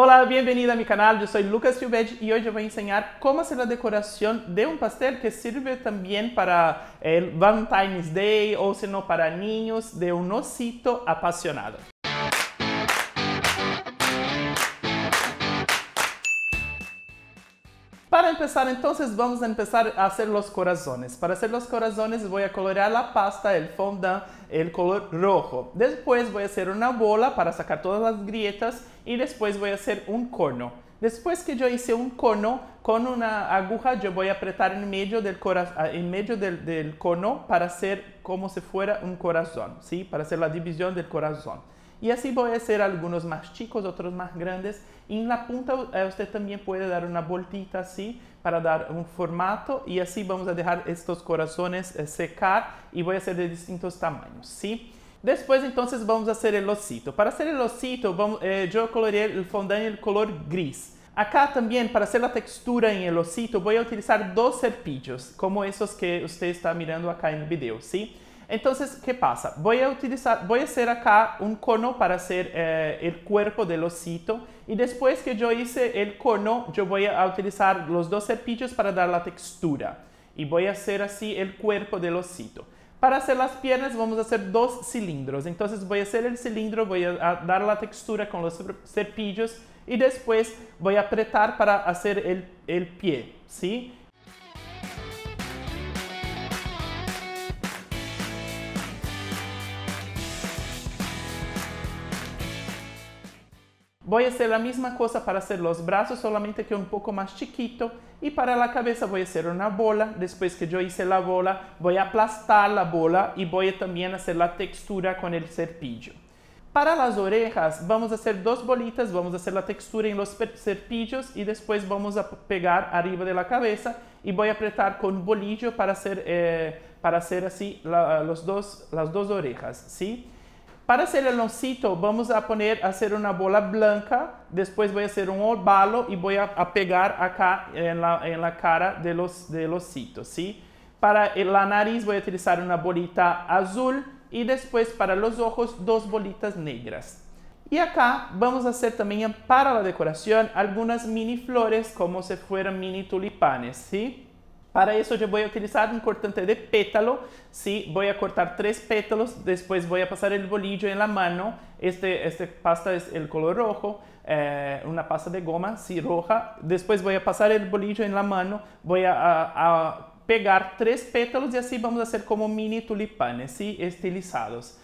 Olá, bem-vindo a meu canal, Eu sou Lucas Fiubed e hoje eu vou ensinar enseñar fazer a decoração de um pastel que sirve também para o eh, Valentine's Day ou se não para filhos de um osito apaixonado. Para empezar entonces vamos a empezar a hacer los corazones. Para hacer los corazones voy a colorear la pasta, el fondant, el color rojo. Después voy a hacer una bola para sacar todas las grietas y después voy a hacer un cono. Después que yo hice un cono, con una aguja yo voy a apretar en medio del, ah, en cono para hacer como si fuera un corazón, ¿sí? para hacer la división del corazón. Y así a ser algunos más chicos, otros más grandes. Y en la punta também eh, usted también puede dar una voltita así para dar un formato. Y así vamos a dejar estos corazones eh, secar y voy a hacer de distintos tamaños, ¿sí? Depois, então, vamos fazer o osito. Para fazer o osito, vamos, eh, eu colorei o fondant de color gris. Acá também, para fazer a textura em el osito, vou utilizar dois serpillos, como esses que você está mirando acá no vídeo, ¿sí? Entonces, ¿qué pasa? Voy a voy a hacer acá un cono para hacer eh, el cuerpo del osito y después que yo hice el cono, yo voy a utilizar los dos cepillos para dar la textura y voy a hacer así el cuerpo del osito. Para hacer las piernas vamos a hacer dos cilindros, entonces voy a hacer el cilindro, voy a dar la textura con los cepillos y después voy a apretar para hacer el, el pie, ¿sí? Voy a hacer la misma cosa para hacer los brazos, solamente que un poco más chiquito. Y para la cabeza voy a hacer una bola. Después que yo hice la bola, voy a aplastar la bola y voy a también hacer la textura con el cepillo. Para las orejas, vamos a hacer dos bolitas, vamos a hacer la textura en los cepillos y después vamos a pegar arriba de la cabeza y voy a apretar con bolillo para hacer, eh, para hacer así los dos, las dos orejas, ¿sí? Para hacer el osito, vamos a poner, hacer una bola blanca, después voy a hacer un ovalo y voy a, pegar acá en la, cara de los, del osito, ¿sí? Para la nariz voy a utilizar una bolita azul y después para los ojos dos bolitas negras. Y acá vamos a hacer también para la decoración algunas mini flores como si fueran mini tulipanes, ¿sí? Para eso yo voy a utilizar un cortante de pétalo, sí, voy a cortar tres pétalos, después voy a pasar el bolillo en la mano, este, este pasta es el color rojo, eh, una pasta de goma, sí, roja, después voy a pasar el bolillo en la mano, voy a, pegar tres pétalos y así vamos a hacer como mini tulipanes, estilizados.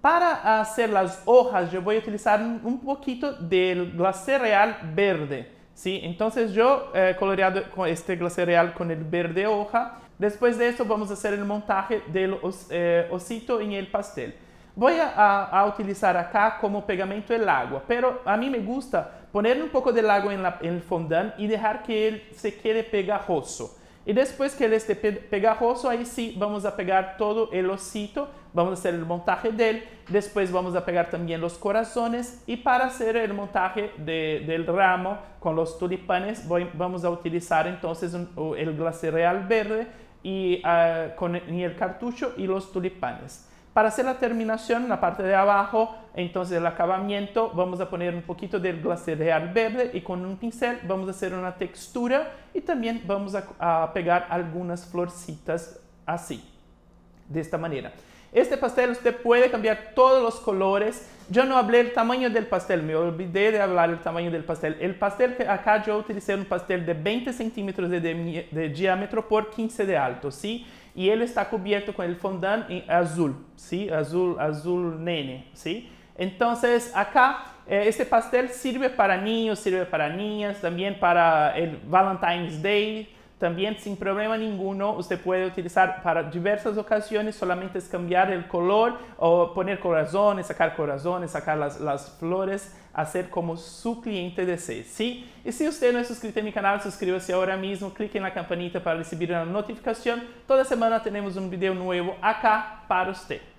Para hacer las hojas yo voy a utilizar un poquito del la real verde, Sí, entonces yo he eh, coloreado con este glacial con el verde hoja. Después de eso vamos a hacer el montaje del os, eh, osito en el pastel. Voy a, a, utilizar acá como pegamento el agua, pero a mí me gusta poner un poco del agua en, la, en el fondant y dejar que él se quede pegajoso. Y después que él esté pegajoso, ahí sí vamos a pegar todo el osito vamos a hacer el montaje de él, después vamos a pegar también los corazones y para hacer el montaje del ramo con los tulipanes vamos a utilizar entonces el glacé real verde y, ah, con, el cartucho y los tulipanes. Para hacer la terminación en la parte de abajo, entonces el acabamiento, vamos a poner un poquito del glacé real verde y con un pincel vamos a hacer una textura y también vamos a pegar algunas florcitas así, de esta manera. Este pastel usted puede cambiar todos los colores. Yo no hablé el tamaño del pastel, me olvidé de hablar el tamaño del pastel. El pastel que acá yo utilicé un pastel de 20 centímetros de, diámetro por 15 de alto, ¿sí? Y él está cubierto con el fondant en azul, ¿sí? Azul, azul nene, ¿sí? Entonces acá eh, este pastel sirve para niños, sirve para niñas, también para el Valentine's Day, también sin problema ninguno usted puede utilizar para diversas ocasiones, solamente es cambiar el color o poner corazones, sacar corazones, sacar las, flores, hacer como su cliente desee, ¿sí? Y si usted no es suscrito a mi canal, suscríbase ahora mismo, clique en la campanita para recibir una notificación. Toda semana tenemos un video nuevo acá para usted.